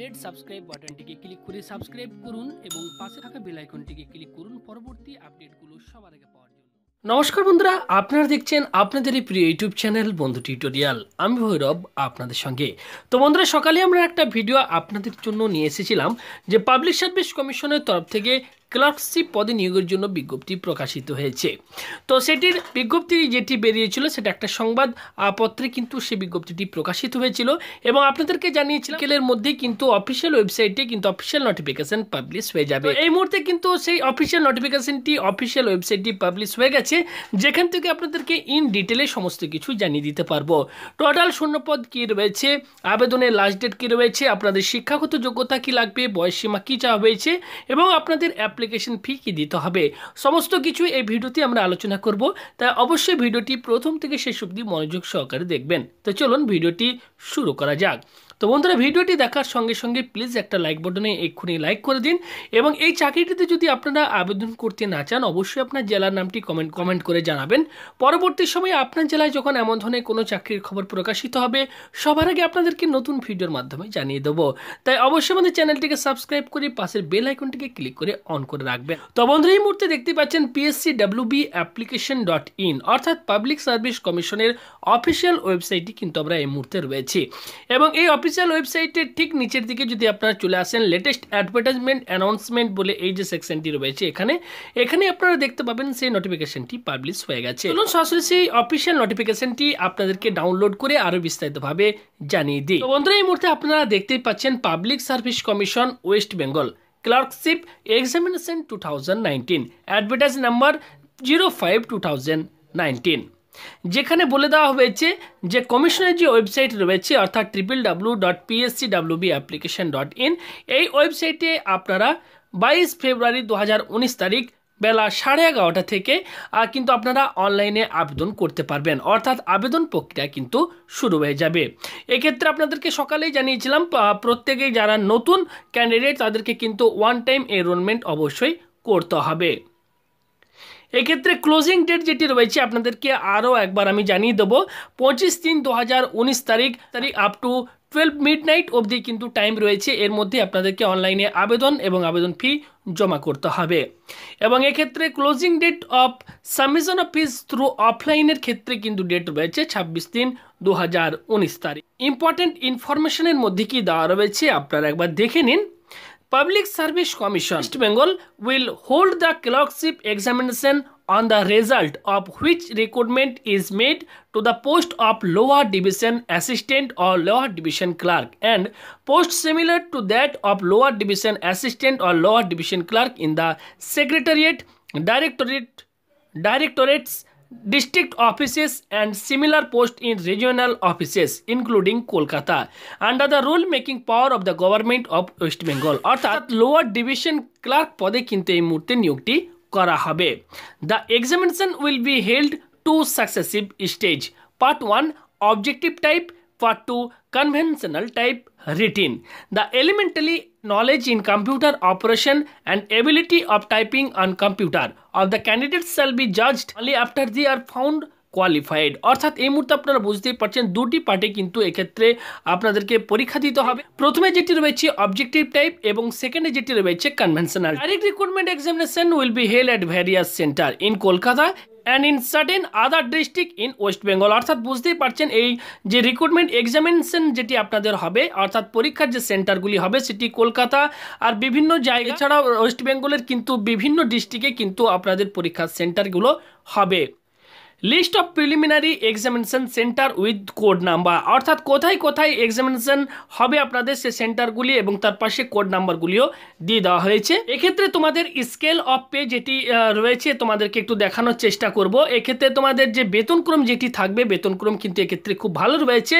Red subscribe বাটনটিকে click করে subscribe করুন এবং পাশে থাকা বেল আইকনটিকে ক্লিক করুন পরবর্তী আপডেটগুলো সবার আগে পাওয়ার জন্য নমস্কার বন্ধুরা আপনারা দেখছেন আপনাদের প্রিয় ইউটিউব চ্যানেল বন্ধু টিউটোরিয়াল আমি ভৈরব আপনাদের সঙ্গে তো বন্ধুরা সকালে আমরা একটা ভিডিও আপনাদের জন্য নিয়ে এসেছিলাম যে পাবলিক সার্ভিস কমিশনের তরফ থেকে ক্লার্কশিপ পদে নিয়োগের জন্য বিজ্ঞপ্তি প্রকাশিত হয়েছে তো সেটির বিজ্ঞপ্তি যেটি বেরিয়েছিল সেটা একটা সংবাদ পত্রে কিন্তু সে বিজ্ঞপ্তিটি প্রকাশিত হয়েছিল এবং আপনাদেরকে জানিয়েছিল কেলের মধ্যে কিন্তু অফিসিয়াল ওয়েবসাইটে কিন্তু অফিসিয়াল নোটিফিকেশন পাবলিশ হয়ে যাবে এই মুহূর্তে কিন্তু সেই অফিসিয়াল নোটিফিকেশনটি অফিসিয়াল ওয়েবসাইটটি পাবলিশ হয়ে গেছে যেখান থেকে আপনাদেরকে ইন ডিটেলে সমস্ত কিছু জানিয়ে দিতে পারবো টোটাল শূন্যপদ কী রয়েছে আবেদনের লাস্ট ডেট কী রয়েছে আপনাদের শিক্ষাগত যোগ্যতা কী লাগবে বয়সসীমা কী চাওয়া হয়েছে এবং আপনাদের অ্যাপ অ্যাপ্লিকেশন ফি কী দিতে হবে সমস্ত কিছু এই ভিডিওতে আমরা আলোচনা করব তাই অবশ্যই ভিডিওটি প্রথম থেকে শেষ অবধি মনোযোগ সহকারে দেখবেন তো চলুন ভিডিওটি শুরু করা যাক তো বন্ধুরা ভিডিওটি দেখার সঙ্গে সঙ্গে প্লিজ একটা লাইক বটনে এক্ষুনি লাইক করে দিন এবং এই চাকরিটিতে যদি আপনারা আবেদন করতে না চান অবশ্যই আপনার জেলার নামটি কমেন্ট কমেন্ট করে জানাবেন পরবর্তী সময়ে আপনার জেলায় যখন এমন ধরনের কোনো চাকরির খবর প্রকাশিত হবে সবার আগে আপনাদেরকে নতুন ভিডিওর মাধ্যমে জানিয়ে দেবো তাই অবশ্যই আমাদের চ্যানেলটিকে সাবস্ক্রাইব করে পাশের বেল আইকনটিকে ক্লিক করে অন করে রাখবেন তো বন্ধুরা এই মুহূর্তে দেখতে পাচ্ছেন PSC B application dot in অর্থাৎ পাবলিক সার্ভিস কমিশনের অফিসিয়াল ওয়েবসাইটটি কিন্তু আমরা এই মুহূর্তে রয়েছি এবং এই অফিস অফিসিয়াল ওয়েবসাইটের ঠিক নিচের দিকে যদি আপনারা চলে আসেন লেটেস্ট অ্যাডভার্টাইজমেন্ট অ্যানাউন্সমেন্ট বলে এই যে সেকশনটি রয়েছে এখানে এখানে আপনারা দেখতে পাবেন সেই নোটিফিকেশনটি পাবলিশ হয়ে গেছে চলুন সরাসরি সেই অফিসিয়াল নোটিফিকেশনটি আপনাদেরকে ডাউনলোড করে আরো বিস্তারিতভাবে জানিয়ে দিই বন্ধুরা এই মুহূর্তে আপনারা দেখতেই পাচ্ছেন public service commission west Bengal clerkship examination two thousand nineteen advertise number zero five two thousand nineteen যেখানে বলে দেওয়া হয়েছে যে কমিশনের যে ওয়েবসাইট রয়েছে অর্থাৎ triple W dot PSC B application dot in এই ওয়েবসাইটে আপনারা বাইশ ফেব্রুয়ারি দু তারিখ বেলা সাড়ে এগারোটা থেকে কিন্তু আপনারা অনলাইনে আবেদন করতে পারবেন অর্থাৎ আবেদন প্রক্রিয়া কিন্তু শুরু হয়ে যাবে এক্ষেত্রে আপনাদেরকে সকালেই জানিয়েছিলাম প্রত্যেকেই যারা নতুন ক্যান্ডিডেট তাদেরকে কিন্তু ওয়ান টাইম এনরোলমেন্ট অবশ্যই করতে হবে এক্ষেত্রে ক্লোজিং ডেট যেটি রয়েছে আপনাদেরকে আরও একবার আমি জানিয়ে দেবো পঁচিশ তিন দু তারিখ তারিখ up to twelve midnight অবধি কিন্তু টাইম রয়েছে এর মধ্যে আপনাদেরকে অনলাইনে আবেদন এবং আবেদন ফি জমা করতে হবে এবং এক্ষেত্রে closing date of submission of fees through অফলাইনের ক্ষেত্রে কিন্তু ডেট রয়েছে ছাব্বিশ তিন দু তারিখ ইম্পর্টেন্ট ইনফরমেশনের মধ্যে কি দেওয়া রয়েছে আপনারা একবার দেখে নিন Public Service Commission West Bengal will hold the clerkship examination on the result of which recruitment is made to the post of lower division assistant or lower division clerk and post similar to that of lower division assistant or lower division clerk in the secretariat, directorate, directorates district offices and similar posts in regional offices, including Kolkata, under the rule-making power of the government of West Bengal. Or that lower division clerk pade kinte murte nyukti kara habe. The examination will be held two successive stages. Part 1 Objective type for 2 conventional type routine. The elementary knowledge in computer operation and ability of typing on computer of the candidates shall be judged only after they are found qualified অর্থাৎ এই মুহূর্তে আপনারা বুঝতেই পারছেন দুটি পার্টে কিন্তু এক্ষেত্রে আপনাদেরকে পরীক্ষা দিতে হবে প্রথমে যেটি রয়েছে অবজেক্টিভ টাইপ এবং সেকেন্ডে যেটি রয়েছে conventional direct recruitment examination will be held at various centre in Kolkata and in certain other district in west Bengal অর্থাৎ বুঝতেই পারছেন এই যে রিক্রুটমেন্ট এক্সামিনেশন যেটি আপনাদের হবে অর্থাৎ পরীক্ষার যে সেন্টারগুলি হবে সেটি কলকাতা আর বিভিন্ন জায়গা ছাড়াও ওয়েস্ট বেঙ্গলের কিন্তু বিভিন্ন ডিস্ট্রিক্টে কিন্তু আপনাদের পরীক্ষার সেন্টারগুলো হবে list of preliminary examination centre with code number অর্থাৎ কোথায় কোথায় এক্সামিনেশন হবে আপনাদের সে সেন্টারগুলি এবং তার পাশে কোড নাম্বারগুলিও দিয়ে দেওয়া হয়েছে এক্ষেত্রে তোমাদের স্কেল অফ পে যেটি রয়েছে তোমাদেরকে একটু দেখানোর চেষ্টা করব এক্ষেত্রে তোমাদের যে বেতনক্রম যেটি থাকবে বেতনক্রম কিন্তু এক্ষেত্রে খুব ভালো রয়েছে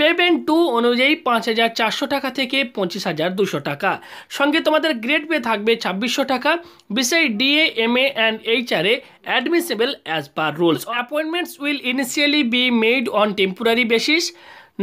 পেমেন্ট টু অনুযায়ী পাঁচ হাজার চারশো টাকা থেকে পঁচিশ হাজার দুশো টাকা সঙ্গে তোমাদের গ্রেড পে থাকবে ছাব্বিশশো টাকা বিষয় DA M A and HRA admissible as per rules appointments will initially be made on temporary basis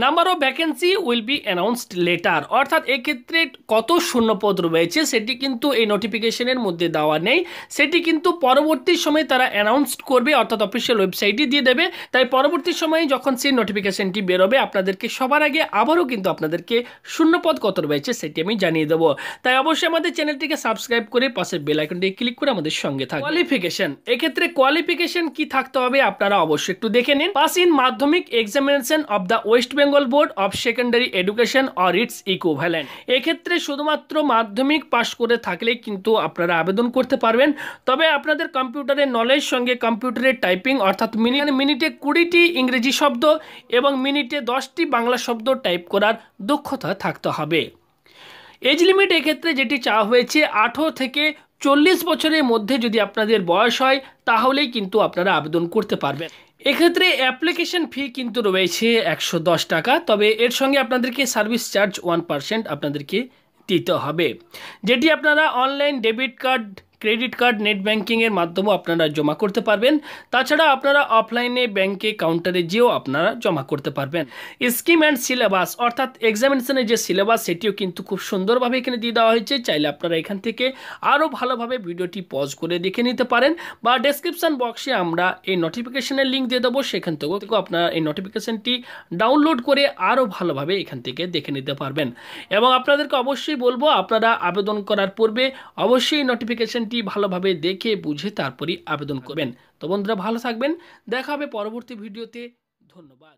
number of vacancy will be announced later অর্থাৎ এক্ষেত্রে কত শূন্যপদ রয়েছে সেটি কিন্তু এই নোটিফিকেশনের মধ্যে দেওয়া নেই সেটি কিন্তু পরবর্তী সময়ে তারা অ্যানাউন্সড করবে অর্থাৎ অফিসিয়াল ওয়েবসাইটই দিয়ে দেবে তাই পরবর্তী সময়ে যখন সেই নোটিফিকেশনটি বেরোবে আপনাদেরকে সবার আগে আবারও কিন্তু আপনাদেরকে শূন্যপদ কত রয়েছে সেটি আমি জানিয়ে দেবো তাই অবশ্যই আমাদের চ্যানেলটিকে সাবস্ক্রাইব করে পাশে বেলাইকনটি ক্লিক করে আমাদের সঙ্গে থাকবে কোয়ালিফিকেশন এক্ষেত্রে কোয়ালিফিকেশন কি থাকতে হবে আপনারা অবশ্যই একটু দেখে নিন pass in Madhyamik examination of the west Bengal board of secondary education or its equivalent এক্ষেত্রে শুধুমাত্র মাধ্যমিক পাশ করে থাকলে কিন্তু আপনারা আবেদন করতে পারবেন তবে আপনাদের কম্পিউটারের নলেজ সঙ্গে কম্পিউটারের টাইপিং অর্থাৎ মানে মিনিটে কুড়িটি ইংরেজি শব্দ এবং মিনিটে দশটি বাংলা শব্দ টাইপ করার দক্ষতা থাকতে হবে এজ লিমিট এক্ষেত্রে যেটি চাওয়া হয়েছে আঠেরো থেকে চল্লিশ বছরের মধ্যে যদি আপনাদের বয়স হয় তাহলেই কিন্তু আপনারা আবেদন করতে পারবেন এক্ষেত্রে অ্যাপ্লিকেশন ফি কিন্তু রয়েছে একশো টাকা তবে এর সঙ্গে আপনাদেরকে সার্ভিস চার্জ ওয়ান পার্সেন্ট আপনাদেরকে দিতে হবে যেটি আপনারা online debit card credit card net ব্যাঙ্কিংয়ের মাধ্যমেও আপনারা জমা করতে পারবেন তাছাড়া আপনারা অফলাইনে ব্যাংকে কাউন্টারে যেও আপনারা জমা করতে পারবেন স্কিম অ্যান্ড সিলেবাস অর্থাৎ এক্সামিনেশনের যে সিলেবাস সেটিও কিন্তু খুব সুন্দরভাবে এখানে দিয়ে দেওয়া হয়েছে চাইলে আপনারা এখান থেকে আরও ভালোভাবে ভিডিওটি পজ করে দেখে নিতে পারেন বা ডেসক্রিপশান বক্সে আমরা এই নোটিফিকেশনের লিঙ্ক দিয়ে দেবো সেখান থেকেও আপনারা এই নোটিফিকেশানটি ডাউনলোড করে আরও ভালোভাবে এখান থেকে দেখে নিতে পারবেন এবং আপনাদেরকে অবশ্যই বলবো আপনারা আবেদন করার পূর্বে অবশ্যই নোটিফিকেশান বিষয়টি ভালোভাবে দেখে বুঝে তারপরই আবেদন করবেন তো বন্ধুরা ভালো থাকবেন দেখা হবে পরবর্তী ভিডিওতে ধন্যবাদ